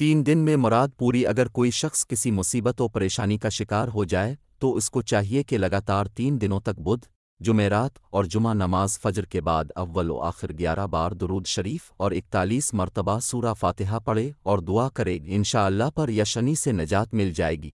तीन दिन में मुराद पूरी अगर कोई शख्स किसी मुसीबत और परेशानी का शिकार हो जाए तो उसको चाहिए कि लगातार तीन दिनों तक बुध जुमेरात और जुमा नमाज फजर के बाद अव्वल व आखिर ग्यारह बार दरूद शरीफ और इकतालीस मरतबा सूरा फातिहा पढ़े और दुआ करे इनशाला पर यशनी से निजात मिल जाएगी